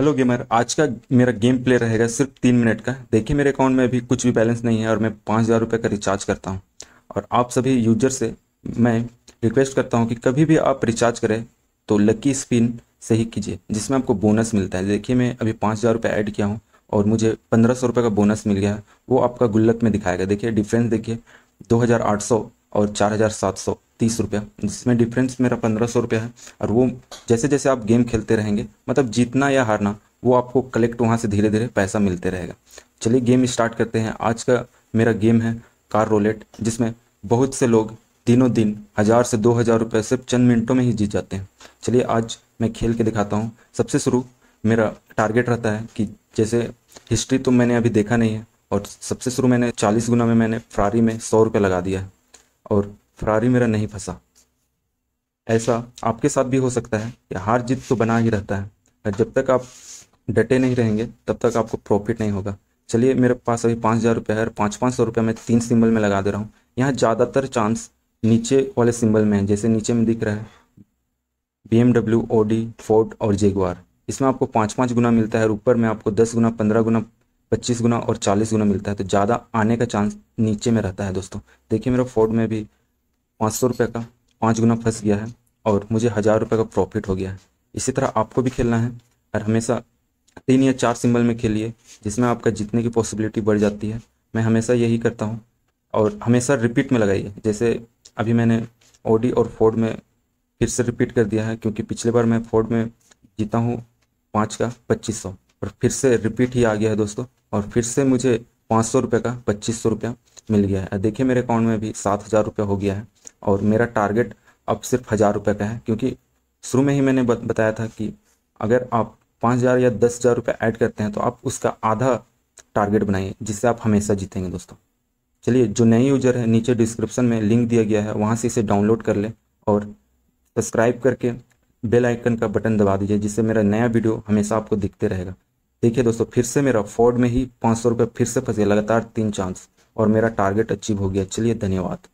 hello gamer आज का मेरा गेम प्ले रहेगा सिर्फ तीन मिनट का देखिए मेरे अकाउंट में अभी कुछ भी बैलेंस नहीं है और मैं पाँच हज़ार रुपये का रिचार्ज करता हूँ और आप सभी यूजर से मैं रिक्वेस्ट करता हूँ कि कभी भी आप रिचार्ज करें तो लकी स्पिन से ही कीजिए जिसमें आपको बोनस मिलता है देखिए मैं अभी पाँच हज़ार रुपये ऐड किया हूँ और मुझे पंद्रह सौ रुपये का बोनस मिल गया वो आपका गुल्लक में दिखाएगा देखिए डिफ्रेंस देखिए दो हज़ार आठ सौ और चार हज़ार सात सौ तीस रुपया जिसमें डिफरेंस मेरा पंद्रह सौ रुपया है और वो जैसे जैसे आप गेम खेलते रहेंगे मतलब जीतना या हारना वो आपको कलेक्ट वहाँ से धीरे धीरे पैसा मिलते रहेगा चलिए गेम स्टार्ट करते हैं आज का मेरा गेम है कार रोलेट जिसमें बहुत से लोग दिनों दिन हज़ार से दो हज़ार रुपये सिर्फ चंद मिनटों में ही जीत जाते हैं चलिए आज मैं खेल के दिखाता हूँ सबसे शुरू मेरा टारगेट रहता है कि जैसे हिस्ट्री तो मैंने अभी देखा नहीं है और सबसे शुरू मैंने चालीस गुना में मैंने फरारी में सौ रुपये लगा दिया है और फरारी मेरा नहीं फंसा ऐसा आपके साथ भी हो सकता है कि हार जीत तो बना ही रहता है और जब तक आप डटे नहीं रहेंगे तब तक आपको प्रॉफिट नहीं होगा चलिए मेरे पास अभी पाँच हज़ार रुपये है और पाँच पाँच सौ रुपये मैं तीन सिंबल में लगा दे रहा हूँ यहाँ ज़्यादातर चांस नीचे वाले सिंबल में है जैसे नीचे में दिख रहा है B M W Audi Ford और जेगवार इसमें आपको पाँच पाँच गुना मिलता है और ऊपर में आपको दस गुना पंद्रह गुना पच्चीस गुना और चालीस गुना मिलता है तो ज़्यादा आने का चांस नीचे में रहता है दोस्तों देखिए मेरा फोर्ड में भी पाँच सौ रुपये का पाँच गुना फंस गया है और मुझे हज़ार रुपये का प्रॉफिट हो गया है इसी तरह आपको भी खेलना है और हमेशा तीन या चार सिंबल में खेलिए जिसमें आपका जीतने की पॉसिबिलिटी बढ़ जाती है मैं हमेशा यही करता हूँ और हमेशा रिपीट में लगाइए जैसे अभी मैंने ओडी और फोर्ड में फिर से रिपीट कर दिया है क्योंकि पिछले बार मैं फोर्ड में जीता हूँ पाँच का पच्चीस सौ और फिर से रिपीट ही आ गया है दोस्तों और फिर से मुझे पाँच सौ रुपये का पच्चीस सौ रुपया मिल गया है देखिए मेरे अकाउंट में भी सात हज़ार रुपया हो गया है और मेरा टारगेट अब सिर्फ हज़ार रुपये का है क्योंकि शुरू में ही मैंने बताया था कि अगर आप पाँच हज़ार या दस हज़ार रुपये ऐड करते हैं तो आप उसका आधा टारगेट बनाइए जिससे आप हमेशा जीतेंगे दोस्तों चलिए जो नए यूजर है नीचे डिस्क्रिप्शन में लिंक दिया गया है वहाँ से इसे डाउनलोड कर लें और सब्सक्राइब करके बेल आइकन का बटन दबा दीजिए जिससे मेरा नया वीडियो हमेशा आपको दिखते रहेगा देखिए दोस्तों फिर से मेरा फोर्ड में ही पाँच सौ रुपये फिर से गया लगातार तीन चांस और मेरा टारगेट अचीव हो गया चलिए धन्यवाद